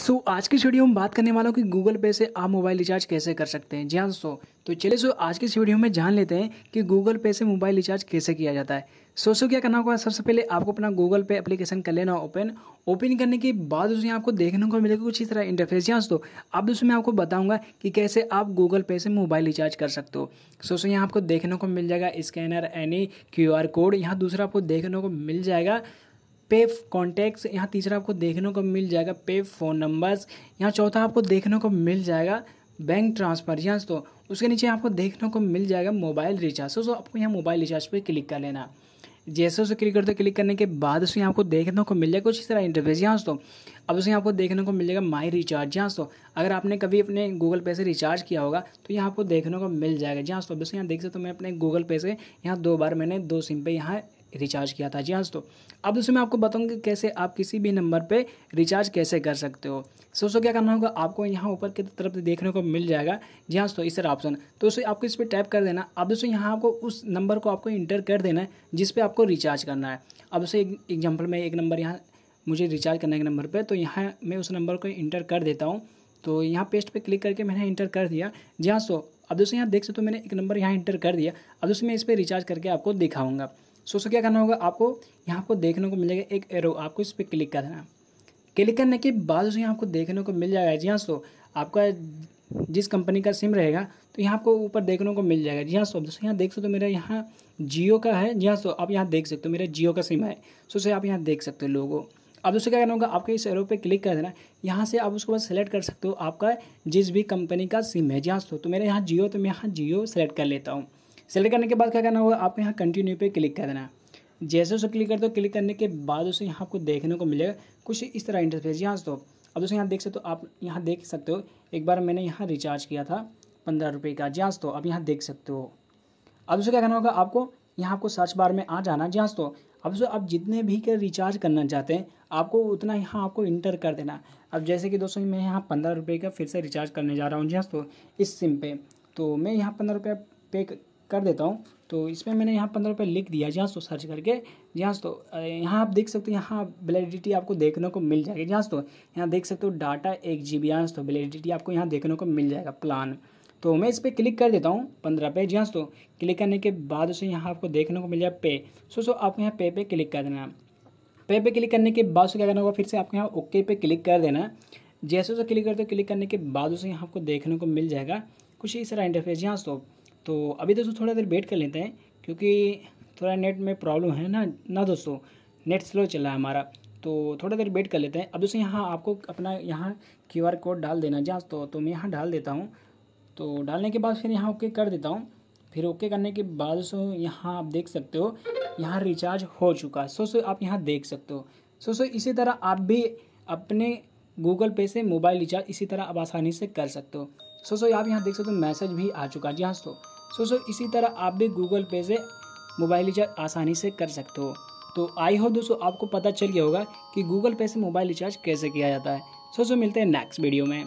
सो so, आज की video में बात करने वाला हूँ कि गूगल पे से आप मोबाइल रिचार्ज कैसे कर सकते हैं जी हाँ सो तो चलिए सो आज की वीडियो में जान लेते हैं कि गूगल पे से मोबाइल रिचार्ज कैसे किया जाता है सो सो क्या करना होगा सबसे पहले आपको अपना गूगल पे एप्लीकेशन कर लेना ओपन ओपन करने के बाद दोस्तों आपको देखने को मिलेगा कुछ इस तरह इंटरफेस जी दोस्तों हाँ, अब दोस्तों मैं आपको बताऊंगा कि कैसे आप गूगल पे से मोबाइल रिचार्ज कर सकते हो सो सो यहाँ आपको देखने को मिल जाएगा स्कैनर एनी क्यू कोड यहाँ दूसरा आपको देखने को मिल जाएगा पे कॉन्टैक्ट्स यहाँ तीसरा आपको देखने को मिल जाएगा पे फ़ोन नंबर्स यहाँ चौथा आपको देखने को मिल जाएगा बैंक ट्रांसफ़र यहाँ तो उसके नीचे आपको देखने को मिल जाएगा मोबाइल रिचार्ज सो आपको यहाँ मोबाइल रिचार्ज पर क्लिक कर लेना जैसे उसे क्लिक करते क्लिक करने के बाद उसे आपको देखने को मिल जाएगा कुछ इस तरह इंटरफेस यहाँ दोस्तों अब उसे आपको देखने को मिल जाएगा माई रिचार्ज यहाँ दोस्तों अगर आपने कभी अपने गूगल पे से रिचार्ज किया होगा तो यहाँ आपको देखने को मिल जाएगा जहाँ दोस्तों अब यहाँ देख सकते हो मैं अपने गूगल पे से यहाँ दो बार मैंने दो सिम पे यहाँ रिचार्ज किया था जी हाँ दोस्तों अब दोस्तों मैं आपको बताऊंगा कैसे आप किसी भी नंबर पे रिचार्ज कैसे कर सकते हो सो सो क्या करना होगा आपको यहाँ ऊपर की तरफ देखने को मिल जाएगा जी हाँ दोस्तों इस तरह ऑप्शन तो उसे आपको इस पर टैप कर देना अब दोस्तों यहाँ आपको उस नंबर को आपको इंटर कर देना है जिस पर आपको रिचार्ज करना है अब दोस्तों एग्जाम्पल में एक नंबर यहाँ मुझे रिचार्ज करना है एक नंबर पर तो यहाँ मैं उस नंबर को इंटर कर देता हूँ तो यहाँ पेस्ट पे क्लिक करके मैंने इंटर कर दिया जी हाँ सो अब दोस्तों यहाँ देख सकते हो मैंने एक नंबर यहाँ इंटर कर दिया अब दोस्तों मैं इस पर रिचार्ज करके आपको दिखाऊंगा सो सो क्या करना होगा आपको यहाँ पर देखने को मिलेगा एक एरो आपको इस पर क्लिक करना क्लिक करने के बाद यहाँ आपको देखने को मिल जाएगा जी हाँ सो आपका जिस कंपनी का सिम रहेगा तो यहाँ आपको ऊपर देखने को मिल जाएगा जी हाँ सो दोस्तों यहाँ देख सकते हो मेरा यहाँ जियो का है जी हाँ सो आप यहाँ देख सकते हो मेरा जियो का सिम है सो से आप यहाँ देख सकते हो लोगों अब दोस्तों क्या करना होगा आपके इस एरो पे क्लिक कर देना यहाँ से आप उसके बाद सेलेक्ट कर सकते हो आपका जिस भी कंपनी का सिम है जी हाँ सो तो मेरे यहाँ जियो तो मैं यहाँ जियो सेलेक्ट कर लेता हूँ सेलेक्ट करने के बाद क्या करना होगा आपको यहाँ कंटिन्यू पे क्लिक कर देना है जैसे उसे क्लिक करते हो क्लिक करने के बाद उसे यहाँ आपको देखने को मिलेगा कुछ इस तरह इंटरफेस यहाँ तो अब दोस्तों यहाँ देख सकते हो आप यहाँ देख सकते हो एक बार मैंने यहाँ रिचार्ज किया था पंद्रह रुपये का जी हाँ अब तो आप यहाँ देख सकते हो अब दोस्तों क्या करना होगा आपको यहाँ आपको सर्च बार में आ जाना जहाँ तो अब दोस्तों आप जितने भी के रिचार्ज करना चाहते हैं आपको उतना यहाँ आपको इंटर कर देना अब जैसे कि दोस्तों मैं यहाँ पंद्रह रुपये का फिर से रिचार्ज करने जा रहा हूँ जी हाँ तो इस सिम पे तो मैं यहाँ पंद्रह रुपये पे कर देता हूँ तो इसमें मैंने यहाँ पंद्रह रुपये लिख दिया जहाँ तो सर्च करके जहाँ तो यहाँ आप देख सकते हो यहाँ वेलिडिटी आपको देखने को मिल जाएगी जहाँ तो यहाँ देख सकते हो डाटा एक जी बी तो वेलिडिटी आपको यहाँ देखने को मिल जाएगा प्लान तो मैं इस पर क्लिक कर देता हूँ पंद्रह पे जहाँ तो क्लिक करने के बाद उसे यहाँ आपको देखने को मिल जाए पे सो सो आपको यहाँ पे पे क्लिक कर देना पे पे क्लिक करने के बाद उसे क्या करना होगा फिर से आपको यहाँ ओके पे क्लिक कर देना जैसे उसे क्लिक करते हो क्लिक करने के बाद उसे यहाँ आपको देखने को मिल जाएगा कुछ इस तरह इंटरफेस जहाँ तो तो अभी दोस्तों थोड़ा देर वेट कर लेते हैं क्योंकि थोड़ा नेट में प्रॉब्लम है ना ना दोस्तों नेट स्लो चल रहा है हमारा तो थोड़ा देर वेट कर लेते हैं अब दोस्तों यहाँ आपको अपना यहाँ क्यू आर कोड डाल देना जहाँ तो, तो मैं यहाँ डाल देता हूँ तो डालने के बाद फिर यहाँ ओके कर देता हूँ फिर ओके करने के बाद दोस्तों यहाँ आप देख सकते हो यहाँ रिचार्ज हो चुका है सो सो आप यहाँ देख सकते हो सो सो इसी तरह आप भी अपने गूगल पे से मोबाइल रिचार्ज इसी तरह आप आसानी से कर सकते हो सो सो आप यहाँ देख सकते हो मैसेज भी आ चुका है जी हाँ दोस्तों सो सो इसी तरह आप भी गूगल पे से मोबाइल रिचार्ज आसानी से कर सकते हो तो आई हो दोस्तों आपको पता चल गया होगा कि गूगल पे से मोबाइल रिचार्ज कैसे किया जाता है सो सो मिलते हैं नेक्स्ट वीडियो में